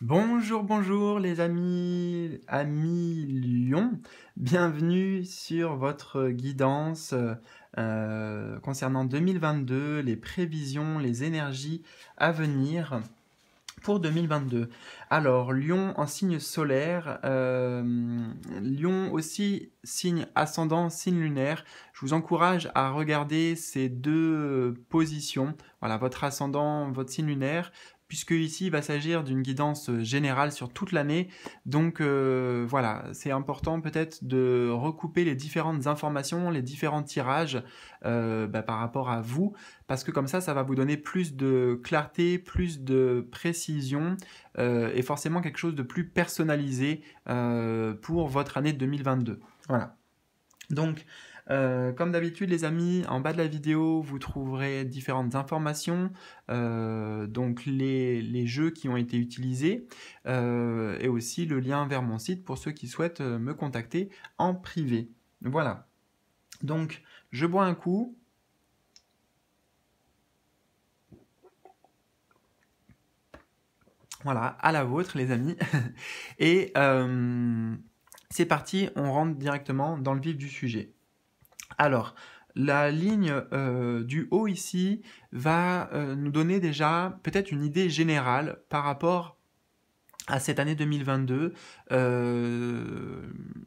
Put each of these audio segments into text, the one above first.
Bonjour, bonjour les amis, amis Lyon. Bienvenue sur votre guidance euh, concernant 2022, les prévisions, les énergies à venir pour 2022. Alors, Lyon en signe solaire, euh, Lyon Lion aussi signe ascendant, signe lunaire. Je vous encourage à regarder ces deux positions, voilà, votre ascendant, votre signe lunaire, puisque ici il va s'agir d'une guidance euh, générale sur toute l'année. Donc euh, voilà, c'est important peut-être de recouper les différentes informations, les différents tirages euh, bah, par rapport à vous, parce que comme ça, ça va vous donner plus de clarté, plus de précision et forcément quelque chose de plus personnalisé pour votre année 2022. Voilà. Donc, euh, comme d'habitude les amis, en bas de la vidéo vous trouverez différentes informations, euh, donc les, jeux qui ont été utilisés euh, et aussi le lien vers mon site pour ceux qui souhaitent me contacter en privé. Voilà. Donc je bois un coup. Voilà, à la vôtre les amis. et c'est parti, on rentre directement dans le vif du sujet. Alors, la ligne euh, du haut ici va euh, nous donner déjà peut-être une idée générale par rapport à cette année 2022, euh,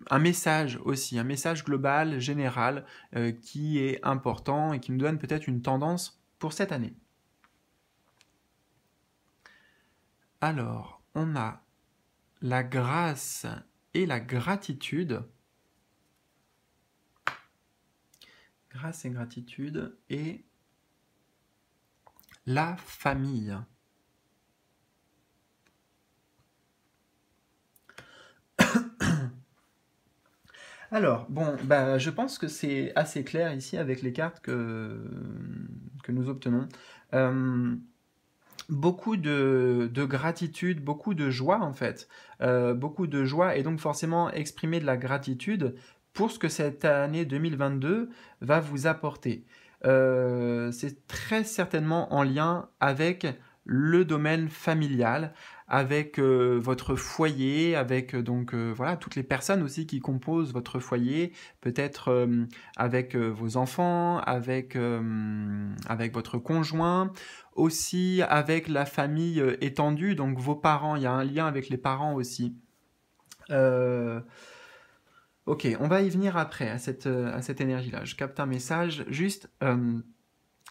un message aussi, un message global, général, qui est important et qui nous donne peut-être une tendance pour cette année. Alors, on a la grâce et la gratitude grâce et gratitude et la famille. Alors, bon, bah, je pense que c'est assez clair ici avec les cartes que, que nous obtenons. Euh, beaucoup de, gratitude, beaucoup de joie en fait. Euh, beaucoup de joie et donc forcément exprimer de la gratitude, pour ce que cette année 2022 va vous apporter. Euh, c'est très certainement en lien avec le domaine familial, avec euh, votre foyer, avec euh, donc voilà toutes les personnes aussi qui composent votre foyer, peut-être avec vos enfants, avec avec votre conjoint, aussi avec la famille étendue, donc vos parents. Il y a un lien avec les parents aussi. Ok, on va y venir après à cette, euh, à cette énergie-là. Je capte un message. Juste, euh,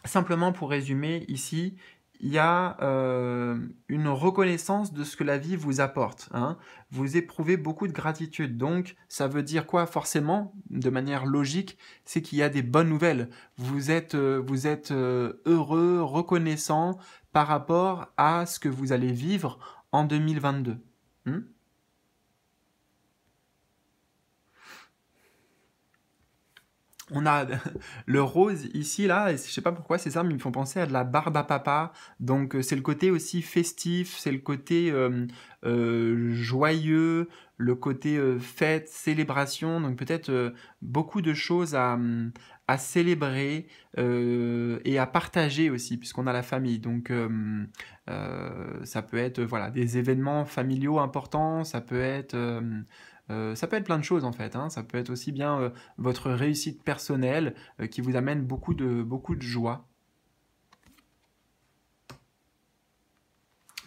simplement pour résumer ici, il y a euh, une reconnaissance de ce que la vie vous apporte. Hein. Vous éprouvez beaucoup de gratitude. Donc, ça veut dire quoi forcément, de manière logique, c'est qu'il y a des bonnes nouvelles. Vous êtes, vous êtes heureux, reconnaissant par rapport à ce que vous allez vivre en 2022. on a le rose ici, là, et je sais pas pourquoi c'est ça, mais ils me font penser à de la barbe à papa. Donc euh, c'est le côté aussi festif, c'est le côté euh, euh, joyeux, le côté fête, célébration. Donc peut-être beaucoup de choses à, à célébrer et à partager aussi, puisqu'on a la famille. Donc ça peut être voilà des événements familiaux importants, ça peut être euh, ça peut être plein de choses en fait. Hein. Ça peut être aussi bien euh, votre réussite personnelle euh, qui vous amène beaucoup de, beaucoup de joie.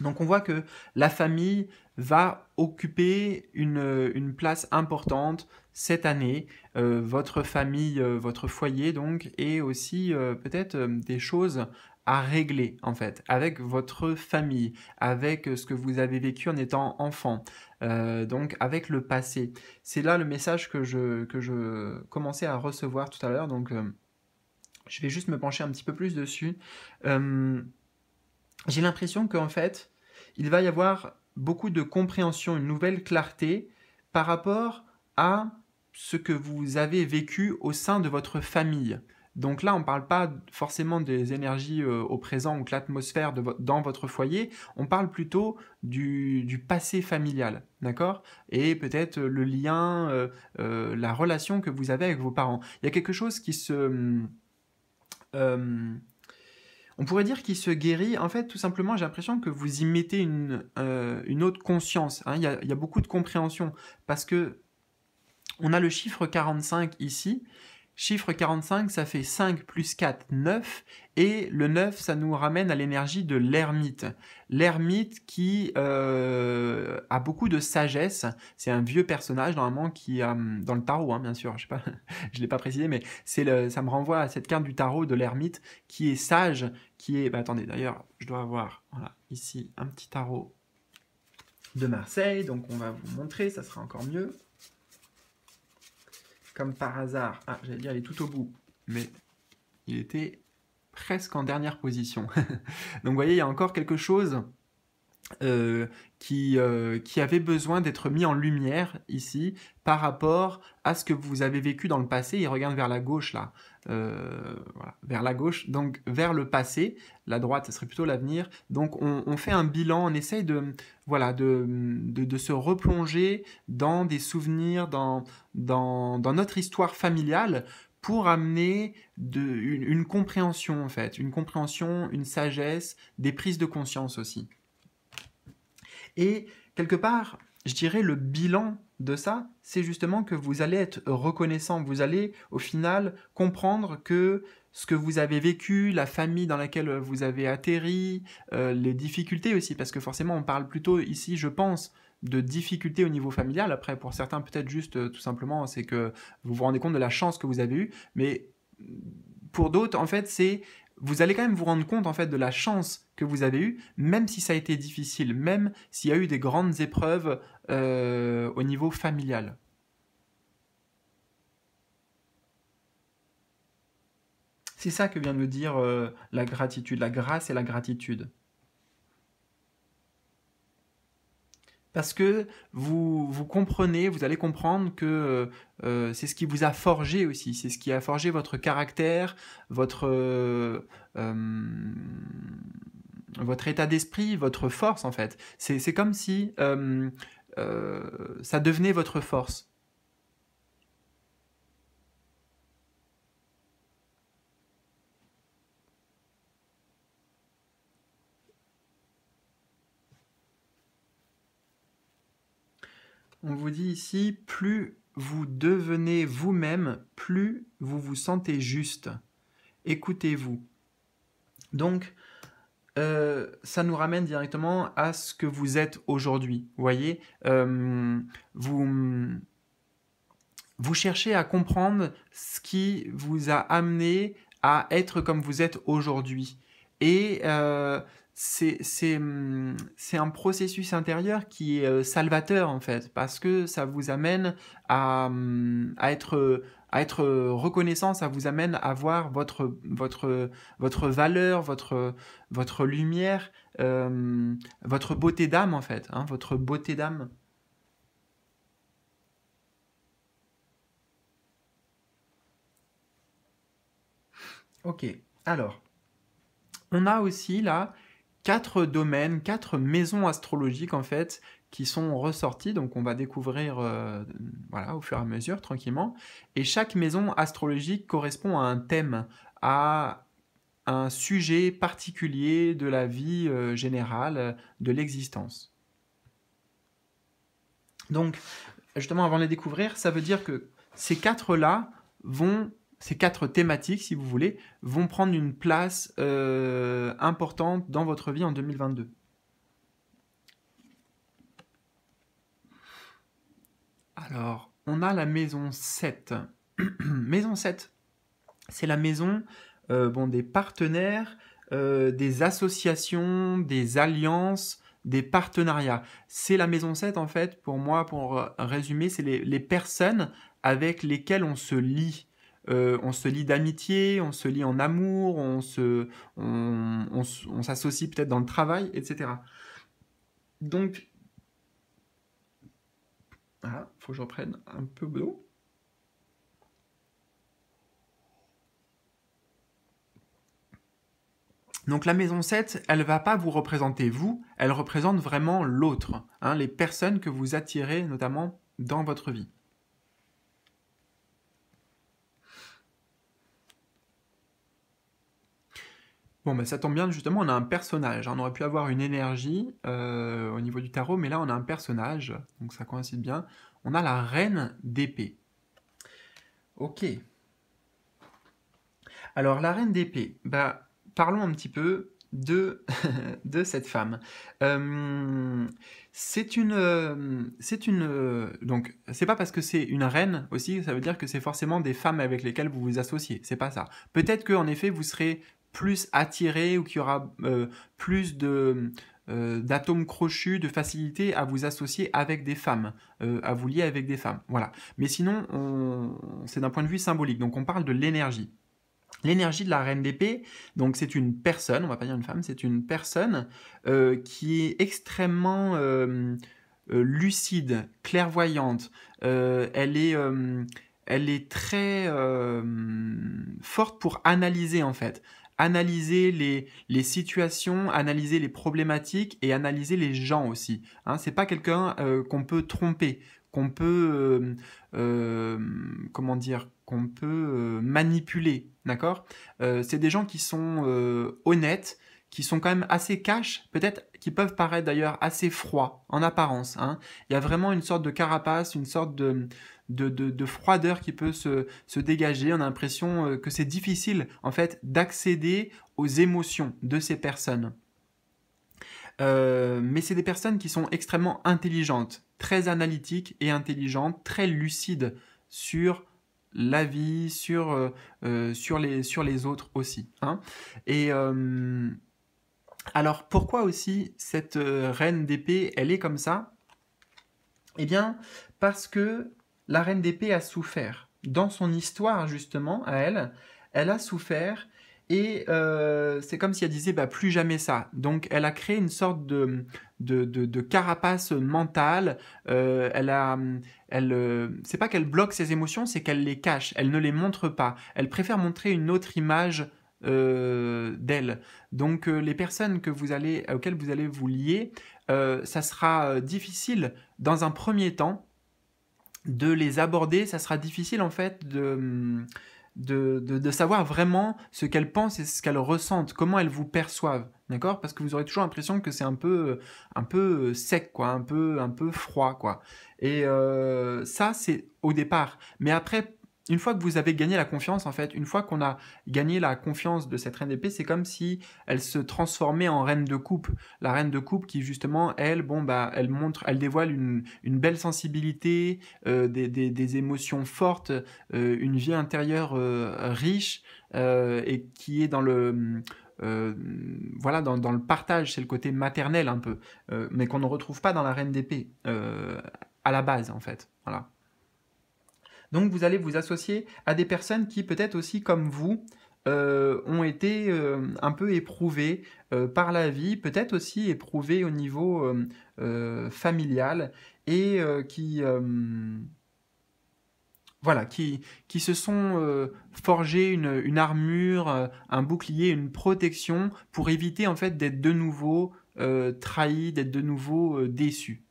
Donc on voit que la famille va occuper une, une place importante cette année. votre famille, votre foyer donc, et aussi peut-être des choses à régler en fait avec votre famille, avec euh, ce que vous avez vécu en étant enfant, euh, donc avec le passé. C'est là le message que je, que je commençais à recevoir tout à l'heure, donc euh, je vais juste me pencher un petit peu plus dessus. J'ai l'impression qu'en fait, il va y avoir beaucoup de compréhension, une nouvelle clarté par rapport à ce que vous avez vécu au sein de votre famille. Donc là, on ne parle pas forcément des énergies euh, au présent ou de l'atmosphère dans votre foyer, on parle plutôt du, passé familial, d'accord Et peut-être euh, le lien, euh, la relation que vous avez avec vos parents. Il y a quelque chose qui se... Hmm, on pourrait dire qu'il se guérit. En fait, tout simplement, j'ai l'impression que vous y mettez une, autre conscience. Hein. Il, y a, il y a beaucoup de compréhension parce que on a le chiffre 45 ici, Chiffre 45, ça fait 5 plus 4, 9. Et le 9, ça nous ramène à l'énergie de l'ermite. L'ermite qui euh, a beaucoup de sagesse. C'est un vieux personnage, normalement, qui a... Euh, dans le tarot, hein, bien sûr, je ne l'ai pas précisé, mais le, ça me renvoie à cette carte du tarot de l'ermite qui est sage, qui est... Bah, attendez, d'ailleurs, je dois avoir ici un petit tarot de Marseille. Donc on va vous montrer, ça sera encore mieux comme par hasard. Ah, j'allais dire, il est tout au bout, mais il était presque en dernière position. Donc vous voyez, il y a encore quelque chose euh, qui, euh, qui avait besoin d'être mis en lumière ici par rapport à ce que vous avez vécu dans le passé. Il regarde vers la gauche là. Euh, vers la gauche, donc vers le passé, la droite, ce serait plutôt l'avenir. Donc on, fait un bilan, on essaye de, voilà, de, de, se replonger dans des souvenirs, dans, dans, notre histoire familiale pour amener de, une, compréhension en fait, une compréhension, une sagesse, des prises de conscience aussi. Et quelque part, je dirais le bilan de ça, c'est justement que vous allez être reconnaissant, vous allez au final comprendre que ce que vous avez vécu, la famille dans laquelle euh, vous avez atterri, euh, les difficultés aussi, parce que forcément on parle plutôt ici, je pense, de difficultés au niveau familial. Après, pour certains, peut-être juste euh, tout simplement, c'est que vous vous rendez compte de la chance que vous avez eue, mais pour d'autres, en fait, c'est vous allez quand même vous rendre compte en fait de la chance que vous avez eue, même si ça a été difficile, même s'il y a eu des grandes épreuves euh, au niveau familial. C'est ça que vient de dire euh, la gratitude, la grâce et la gratitude. parce que vous, comprenez, vous allez comprendre que euh, euh, c'est ce qui vous a forgé aussi, c'est ce qui a forgé votre caractère, votre, euh, votre état d'esprit, votre force en fait. C'est comme si ça devenait votre force. on vous dit ici, plus vous devenez vous-même, plus vous vous sentez juste. Écoutez-vous. Donc, euh, ça nous ramène directement à ce que vous êtes aujourd'hui. Vous voyez, euh, vous, vous cherchez à comprendre ce qui vous a amené à être comme vous êtes aujourd'hui. Et euh, Hum, c'est un processus intérieur qui est euh, salvateur en fait, parce que ça vous amène à, hum, à être reconnaissant, ça vous amène à voir votre, valeur, votre, votre lumière, hum, votre beauté d'âme en fait, hein, votre beauté d'âme. Ok, alors, on a aussi là quatre domaines, quatre maisons astrologiques en fait qui sont ressorties. Donc on va découvrir euh, voilà, au fur et à mesure tranquillement. Et chaque maison astrologique correspond à un thème, à un sujet particulier de la vie euh, générale, euh, de l'existence. Donc justement avant de les découvrir, ça veut dire que ces quatre-là vont ces quatre thématiques, si vous voulez, vont prendre une place euh, importante dans votre vie en 2022. Alors, on a la maison 7. maison 7, c'est la maison euh, bon, des partenaires, euh, des associations, des alliances, des partenariats. C'est la maison 7, en fait, pour moi, pour résumer, c'est les, les personnes avec lesquelles on se lie euh, on se lie d'amitié, on se lie en amour, on se, on, s'associe peut-être dans le travail, etc. Donc, ah, faut que je reprenne un peu d'eau. Donc la maison 7, elle va pas vous représenter vous, elle représente vraiment l'autre, hein, les personnes que vous attirez notamment dans votre vie. Bon, ben, ça tombe bien, justement, on a un personnage. On aurait pu avoir une énergie euh, au niveau du tarot, mais là, on a un personnage, donc ça coïncide bien. On a la reine d'épée. Ok. Alors, la reine d'épée, ben, parlons un petit peu de, de cette femme. Euh, c'est une. Euh, c'est une. Donc, c'est pas parce que c'est une reine aussi, ça veut dire que c'est forcément des femmes avec lesquelles vous vous associez. C'est pas ça. Peut-être qu'en effet, vous serez plus attiré ou qu'il y aura euh, plus de euh, d'atomes crochus, de facilité à vous associer avec des femmes, euh, à vous lier avec des femmes. Voilà. Mais sinon, c'est d'un point de vue symbolique. Donc on parle de l'énergie. L'énergie de la reine d'épée, donc c'est une personne, on va pas dire une femme, c'est une personne qui est extrêmement lucide, clairvoyante. elle est elle est très forte pour analyser en fait analyser les, situations, analyser les problématiques et analyser les gens aussi. Hein, c'est pas quelqu'un euh, qu'on peut tromper, qu'on peut euh, euh, comment dire, qu'on peut manipuler, d'accord C'est des gens qui sont honnêtes, qui sont quand même assez cash, peut-être qui peuvent paraître d'ailleurs assez froids en apparence. Hein. Il y a vraiment une sorte de carapace, une sorte de de, froideur qui peut se, dégager. On a l'impression euh, que c'est difficile, en fait, d'accéder aux émotions de ces personnes. Euh, mais c'est des personnes qui sont extrêmement intelligentes, très analytiques et intelligentes, très lucides sur la vie, sur, euh, sur, les, sur les autres aussi. Hein. Et alors pourquoi aussi cette reine d'épée, elle est comme ça Eh bien parce que la Reine d'épée a souffert. Dans son histoire, justement, à elle, elle a souffert et euh, c'est comme si elle disait bah, plus jamais ça. Donc elle a créé une sorte de, de, de, carapace mentale. Euh, elle a, elle, euh, pas qu'elle bloque ses émotions, c'est qu'elle les cache. Elle ne les montre pas. Elle préfère montrer une autre image euh, d'elle. Donc les personnes que vous allez, auxquelles vous allez vous lier, ça sera difficile dans un premier temps de les aborder, ça sera difficile en fait de, de, de, savoir vraiment ce qu'elles pensent et ce qu'elles ressentent, comment elles vous perçoivent, d'accord Parce que vous aurez toujours l'impression que c'est un peu, un peu sec, quoi, un peu, un peu froid, quoi. Et euh, ça, c'est au départ. Mais après, une fois que vous avez gagné la confiance, en fait, une fois qu'on a gagné la confiance de cette reine d'épée, c'est comme si elle se transformait en reine de coupe. La reine de coupe qui, justement, elle, bon, bah, elle montre, elle dévoile une, une belle sensibilité, euh, des, des, émotions fortes, euh, une vie intérieure euh, riche, et qui est dans le. voilà, dans, dans, le partage, c'est le côté maternel un peu, mais qu'on ne retrouve pas dans la Reine d'épée à la base en fait. Voilà. Donc vous allez vous associer à des personnes qui peut-être aussi comme vous euh, ont été euh, un peu éprouvées euh, par la vie, peut-être aussi éprouvées au niveau familial et qui voilà, qui, qui se sont forgées une, armure, un bouclier, une protection pour éviter en fait d'être de nouveau trahis, d'être de nouveau déçu. déçus.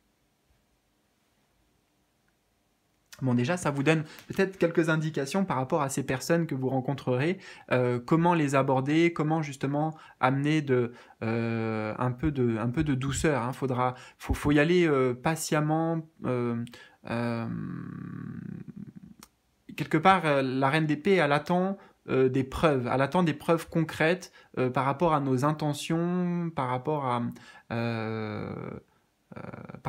Bon, déjà, ça vous donne peut-être quelques indications par rapport à ces personnes que vous rencontrerez, euh, comment les aborder, comment justement amener de, euh, un, peu de, un peu de douceur. Il hein. Faudra, faut, y aller euh, patiemment. quelque part, la reine d'épée, elle attend des preuves, elle attend des preuves concrètes par rapport à nos intentions, par rapport à, par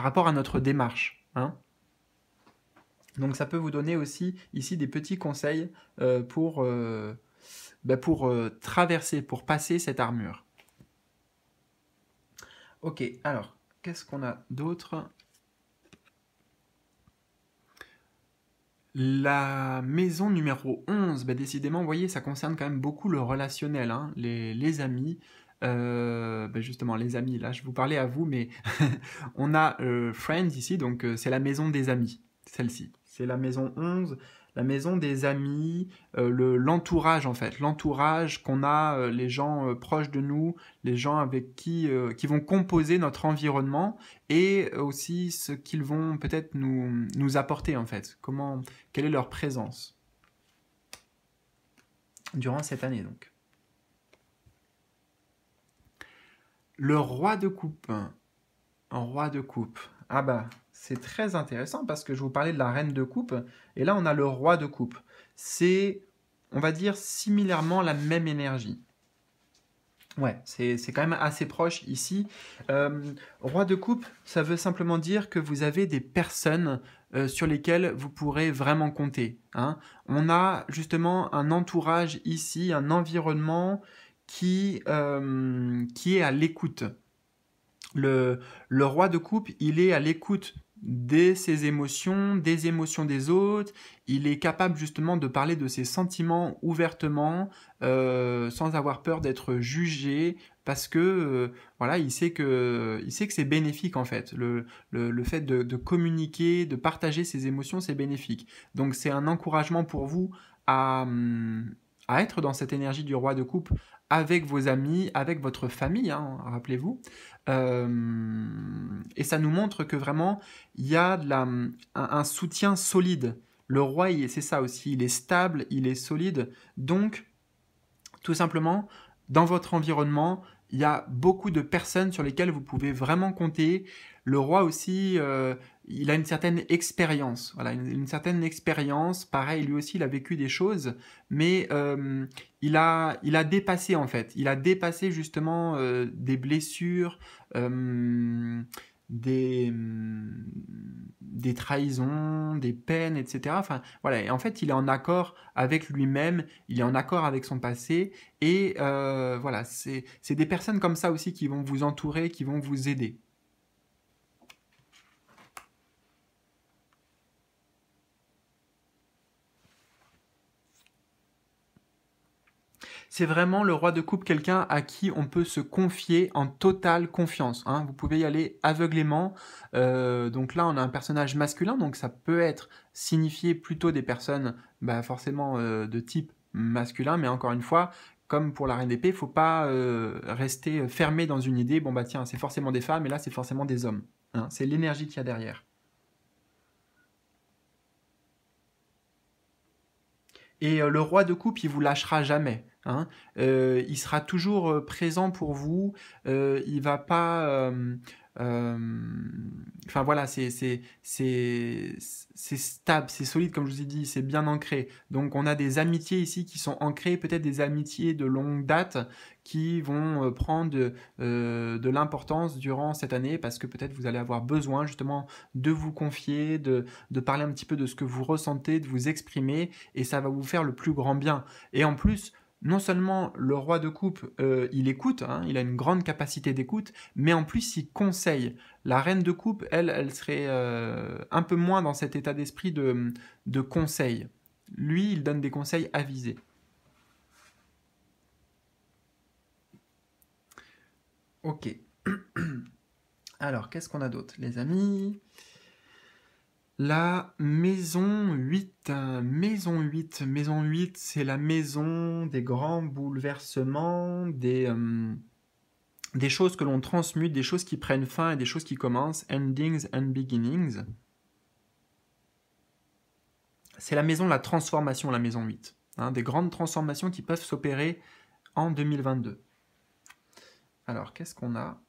rapport à notre démarche. Hein. Donc ça peut vous donner aussi ici des petits conseils euh, pour, euh, bah, pour euh, traverser, pour passer cette armure. Ok, alors, qu'est-ce qu'on a d'autre La maison numéro 11, bah, décidément, vous voyez, ça concerne quand même beaucoup le relationnel, hein, les, amis. Bah, justement, les amis, là, je vous parlais à vous, mais on a Friends ici, donc c'est la maison des amis, celle-ci c'est la maison 11, la maison des amis, euh, l'entourage en fait, l'entourage qu'on a, euh, les gens euh, proches de nous, les gens avec qui, qui vont composer notre environnement et aussi ce qu'ils vont peut-être nous, apporter en fait, comment, quelle est leur présence durant cette année donc. Le roi de coupe, un roi de coupe, ah bah, c'est très intéressant parce que je vous parlais de la reine de coupe, et là on a le roi de coupe. C'est, on va dire, similairement la même énergie. Ouais, c'est quand même assez proche ici. Euh, roi de coupe, ça veut simplement dire que vous avez des personnes euh, sur lesquelles vous pourrez vraiment compter. Hein. On a justement un entourage ici, un environnement euh, qui, est à l'écoute. Le, le, roi de coupe, il est à l'écoute des ses émotions, des émotions des autres. Il est capable justement de parler de ses sentiments ouvertement, euh, sans avoir peur d'être jugé, parce que euh, voilà, il sait que il sait que c'est bénéfique en fait. Le, fait de, communiquer, de partager ses émotions, c'est bénéfique. Donc c'est un encouragement pour vous à, hum, à être dans cette énergie du roi de coupe, avec vos amis, avec votre famille, hein, rappelez-vous. Euh, et ça nous montre que vraiment, il y a un, un, soutien solide. Le roi, c'est ça aussi, il est stable, il est solide. Donc, tout simplement, dans votre environnement, il y a beaucoup de personnes sur lesquelles vous pouvez vraiment compter. Le roi aussi, euh, il a une certaine expérience. Voilà, une, certaine expérience. Pareil, lui aussi, il a vécu des choses, mais euh, il a, il a dépassé en fait. Il a dépassé justement euh, des blessures des, mm, des trahisons, des peines, etc. Enfin, voilà. en fait, il est en accord avec lui-même, il est en accord avec son passé. Et euh, voilà, c'est des personnes comme ça aussi qui vont vous entourer, qui vont vous aider. C'est vraiment le roi de coupe, quelqu'un à qui on peut se confier en totale confiance. Hein. Vous pouvez y aller aveuglément. Euh, donc là, on a un personnage masculin, donc ça peut être signifié plutôt des personnes bah, forcément euh, de type masculin, mais encore une fois, comme pour la reine d'épée, il ne faut pas euh, rester fermé dans une idée, bon bah tiens, c'est forcément des femmes, et là c'est forcément des hommes. Hein. c'est l'énergie qu'il y a derrière. Et le roi de coupe, il vous lâchera jamais. Hein. Euh, il sera toujours euh, présent pour vous. Euh, il va pas. Euh, enfin voilà, c'est stable, c'est solide, comme je vous ai dit, c'est bien ancré. Donc on a des amitiés ici qui sont ancrées, peut-être des amitiés de longue date qui vont prendre de l'importance durant cette année parce que peut-être vous allez avoir besoin justement de vous confier, de, de, parler un petit peu de ce que vous ressentez, de vous exprimer et ça va vous faire le plus grand bien. Et en plus, non seulement le roi de coupe, euh, il écoute, hein, il a une grande capacité d'écoute, mais en plus il conseille. La reine de coupe, elle, elle serait euh, un peu moins dans cet état d'esprit de, de conseil. Lui, il donne des conseils avisés. Ok. Alors, qu'est-ce qu'on a d'autre, les amis la maison 8, hein. maison 8, maison 8, c'est la maison des grands bouleversements, euh, des, choses que l'on transmute, des choses qui prennent fin et des choses qui commencent, endings and beginnings. C'est la maison la transformation, la maison 8, hein. des grandes transformations qui peuvent s'opérer en 2022. Alors, qu'est-ce qu'on a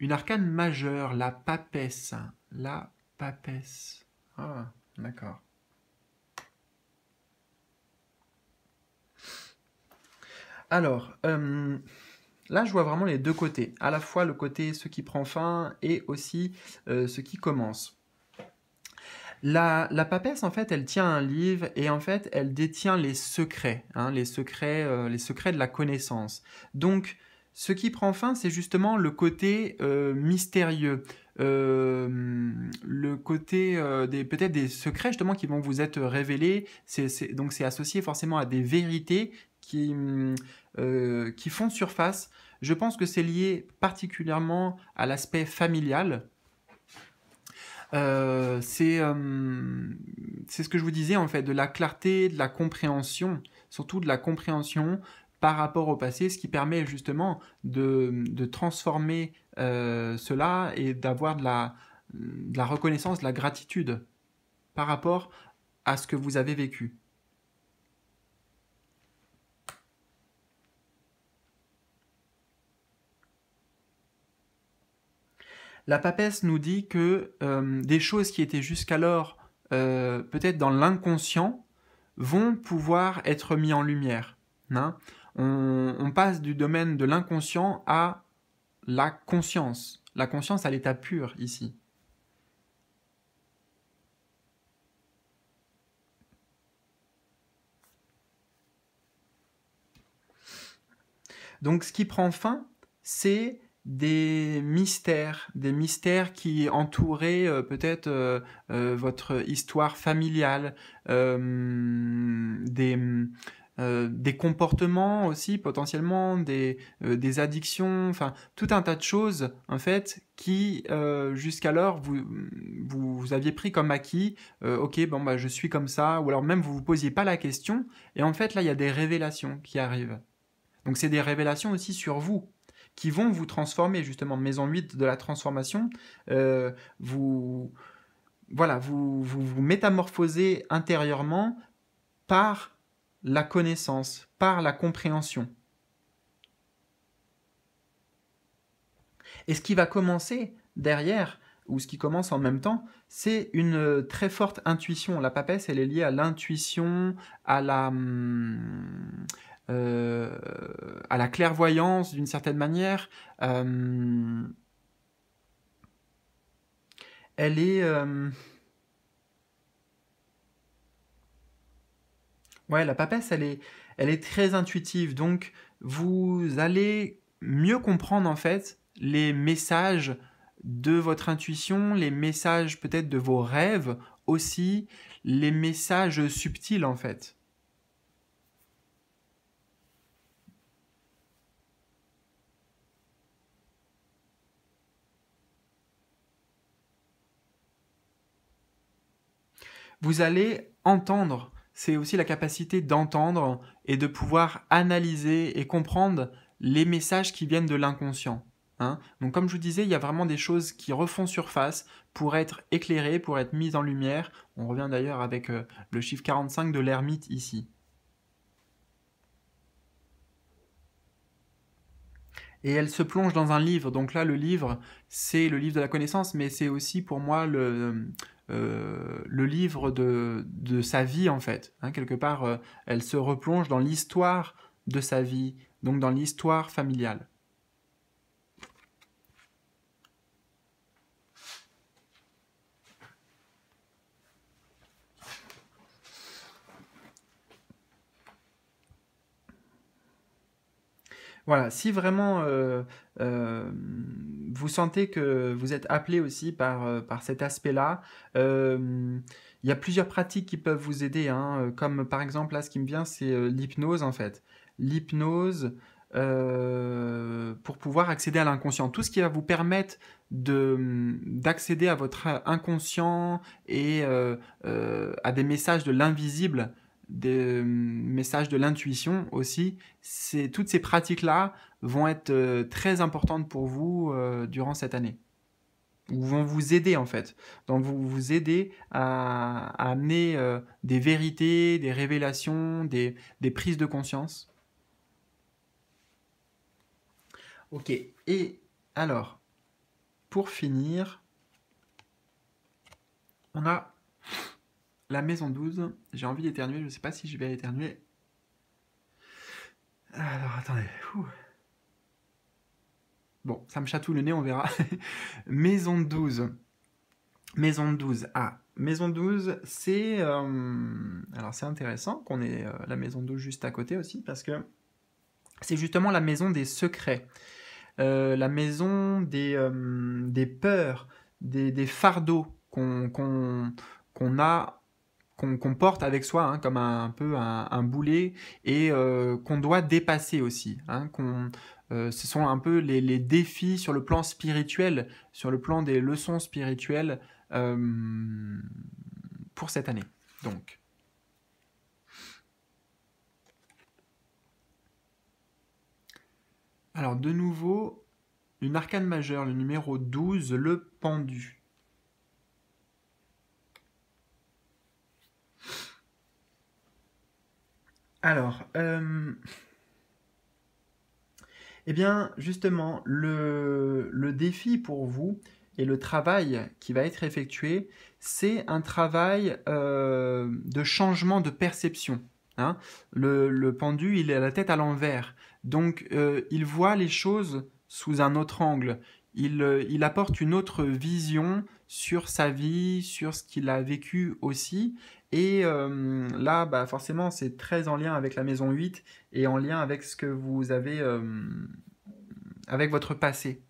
une arcane majeure, la papesse. Hein. La papesse. Ah, d'accord. Alors, euh, là, je vois vraiment les deux côtés. À la fois le côté ce qui prend fin et aussi euh, ce qui commence. La, la, papesse, en fait, elle tient un livre et en fait, elle détient les secrets, hein, les, secrets euh, les secrets de la connaissance. Donc, ce qui prend fin, c'est justement le côté euh, mystérieux, euh, le côté euh, peut-être des secrets justement qui vont vous être révélés. donc c'est associé forcément à des vérités qui, qui font surface. Je pense que c'est lié particulièrement à l'aspect familial. c'est ce que je vous disais en fait, de la clarté, de la compréhension, surtout de la compréhension, par rapport au passé, ce qui permet justement de, transformer euh, cela et d'avoir de la, reconnaissance, de la gratitude par rapport à ce que vous avez vécu. La papesse nous dit que euh, des choses qui étaient jusqu'alors euh, peut-être dans l'inconscient vont pouvoir être mises en lumière. Hein on, passe du domaine de l'inconscient à la conscience. La conscience à l'état pur ici. Donc ce qui prend fin, c'est des mystères, des mystères qui entouraient euh, peut-être euh, euh, votre histoire familiale, des, euh, des comportements aussi potentiellement, des, euh, des addictions, enfin tout un tas de choses en fait qui euh, jusqu'alors vous, vous, vous, aviez pris comme acquis, ok bon bah je suis comme ça, ou alors même vous vous posiez pas la question, et en fait là il y a des révélations qui arrivent. Donc c'est des révélations aussi sur vous, qui vont vous transformer justement. Maison 8 de la transformation, vous voilà, vous, vous, vous métamorphosez intérieurement par la connaissance, par la compréhension. Et ce qui va commencer derrière, ou ce qui commence en même temps, c'est une euh, très forte intuition. La papesse, elle est liée à l'intuition, à la... Euh, à la clairvoyance d'une certaine manière. Euh, elle est... Ouais, la papesse, elle est, elle est très intuitive, donc vous allez mieux comprendre en fait les messages de votre intuition, les messages peut-être de vos rêves aussi, les messages subtils en fait. Vous allez entendre c'est aussi la capacité d'entendre et de pouvoir analyser et comprendre les messages qui viennent de l'inconscient. Hein. Donc comme je vous disais, il y a vraiment des choses qui refont surface pour être éclairées, pour être mises en lumière. On revient d'ailleurs avec euh, le chiffre 45 de l'ermite ici. et elle se plonge dans un livre. Donc là, le livre, c'est le livre de la connaissance, mais c'est aussi pour moi le, euh, le livre de, sa vie en fait. Hein, quelque part, euh, elle se replonge dans l'histoire de sa vie, donc dans l'histoire familiale. Voilà, si vraiment euh, euh, vous sentez que vous êtes appelé aussi par, euh, par cet aspect-là. Euh, il y a plusieurs pratiques qui peuvent vous aider, hein. comme par exemple, là, ce qui me vient, c'est l'hypnose, en fait. L'hypnose, pour pouvoir accéder à l'inconscient. Tout ce qui va vous permettre mm, d'accéder à votre inconscient et à des messages de l'invisible des euh, messages de l'intuition aussi. toutes ces pratiques-là vont être euh, très importantes pour vous euh, durant cette année ou vont vous aider en fait, donc vous vous aider à, amener des vérités, des révélations, des, des, prises de conscience. Ok, et alors, pour finir, on a la maison 12, j'ai envie d'éternuer, je ne sais pas si je vais éternuer. Alors attendez. Bon, ça me chatouille le nez, on verra. maison 12. Maison 12. Ah, Maison 12, c'est. Euh, alors c'est intéressant qu'on ait euh, la Maison 12 juste à côté aussi, parce que c'est justement la maison des secrets, euh, la maison des, des peurs, des, fardeaux qu'on a qu'on porte avec soi, hein, comme un, peu un, boulet, et euh, qu'on doit dépasser aussi. Hein, euh, ce sont un peu les, défis sur le plan spirituel, sur le plan des leçons spirituelles euh, pour cette année. Donc. Alors de nouveau, une arcane majeure, le numéro 12, le pendu. Alors, euh, eh bien, justement, le, défi pour vous et le travail qui va être effectué, c'est un travail euh, de changement de perception. Hein. Le, pendu, il a la tête à l'envers. Donc, euh, il voit les choses sous un autre angle. il, apporte une autre vision sur sa vie, sur ce qu'il a vécu aussi, et euh, là, bah, forcément, c'est très en lien avec la maison 8 et en lien avec ce que vous avez, euh, avec votre passé.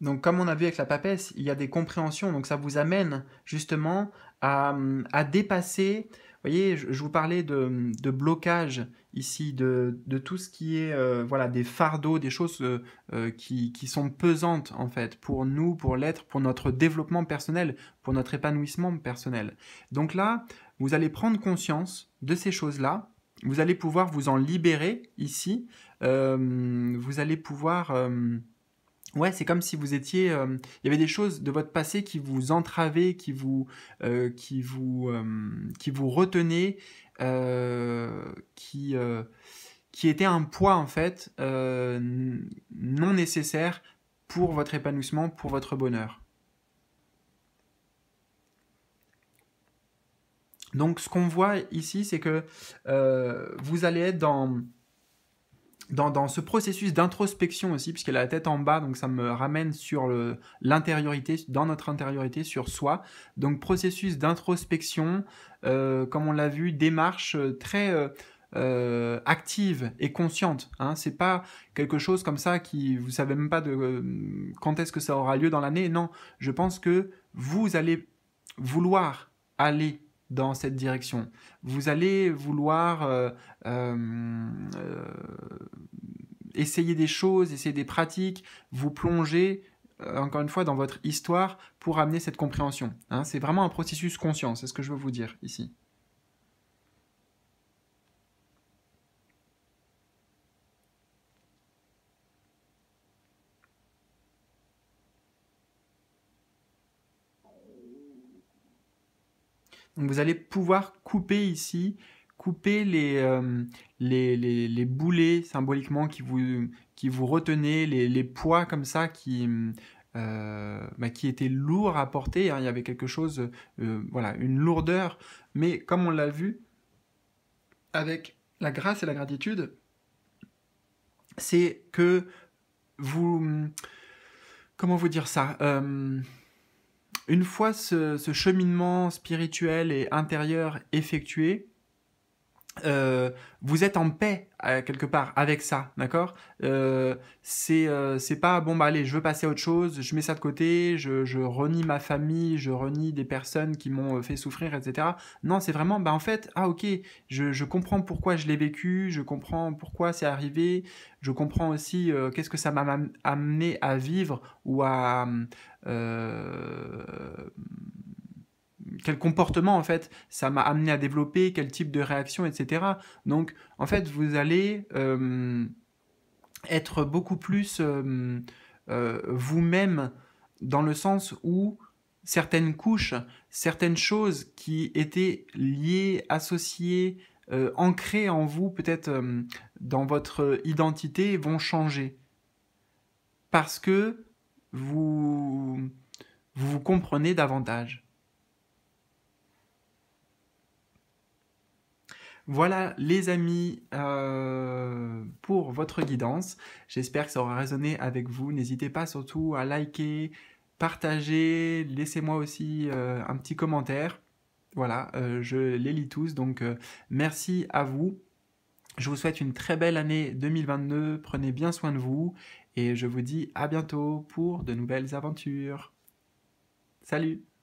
Donc, comme on a vu avec la papesse, il y a des compréhensions. Donc, ça vous amène justement à dépasser vous voyez, je, vous parlais de, blocage ici, de, tout ce qui est euh, voilà, des fardeaux, des choses euh, euh, qui, qui, sont pesantes en fait pour nous, pour l'être, pour notre développement personnel, pour notre épanouissement personnel. Donc là, vous allez prendre conscience de ces choses-là, vous allez pouvoir vous en libérer ici, vous allez pouvoir... Ouais, c'est comme si vous étiez. Euh, il y avait des choses de votre passé qui vous entravaient, qui vous, euh, qui vous, euh, qui vous retenaient, qui, qui étaient un poids en fait non nécessaire pour votre épanouissement, pour votre bonheur. Donc, ce qu'on voit ici, c'est que vous allez être dans dans, ce processus d'introspection aussi, puisqu'elle a la tête en bas, donc ça me ramène sur l'intériorité, dans notre intériorité, sur soi. Donc processus d'introspection, euh, comme on l'a vu, démarche euh, très euh, active et consciente. Hein. C'est pas quelque chose comme ça qui, vous savez même pas de quand est-ce que ça aura lieu dans l'année. Non, je pense que vous allez vouloir aller dans cette direction. Vous allez vouloir euh, euh, essayer des choses, essayer des pratiques, vous plonger euh, encore une fois dans votre histoire pour amener cette compréhension. Hein. c'est vraiment un processus conscient, c'est ce que je veux vous dire ici. vous allez pouvoir couper ici, couper euh, les, les, boulets symboliquement qui vous, qui vous retenaient, les, poids comme ça qui, euh, bah, qui étaient lourds à porter. Hein. Il y avait quelque chose, euh, voilà, une lourdeur. Mais comme on l'a vu, avec la grâce et la gratitude, c'est que vous... Comment vous dire ça une fois ce, ce cheminement spirituel et intérieur effectué, euh, vous êtes en paix euh, quelque part avec ça, d'accord euh, C'est euh, c'est pas bon bah allez, je veux passer à autre chose, je mets ça de côté, je, je renie ma famille, je renie des personnes qui m'ont fait souffrir, etc. Non, c'est vraiment bah en fait ah ok, je, je comprends pourquoi je l'ai vécu, je comprends pourquoi c'est arrivé, je comprends aussi qu'est-ce que ça m'a amené à vivre ou à quel comportement en fait ça m'a amené à développer, quel type de réaction, etc. Donc en fait vous allez euh, être beaucoup plus euh, euh, vous-même dans le sens où certaines couches, certaines choses qui étaient liées, associées, ancrées en vous peut-être dans votre identité vont changer parce que vous, vous comprenez davantage. Voilà les amis euh, pour votre guidance. J'espère que ça aura résonné avec vous. N'hésitez pas surtout à liker, partager, laissez-moi aussi euh, un petit commentaire. Voilà, euh, je les lis tous, donc merci à vous. Je vous souhaite une très belle année 2022, prenez bien soin de vous et je vous dis à bientôt pour de nouvelles aventures. Salut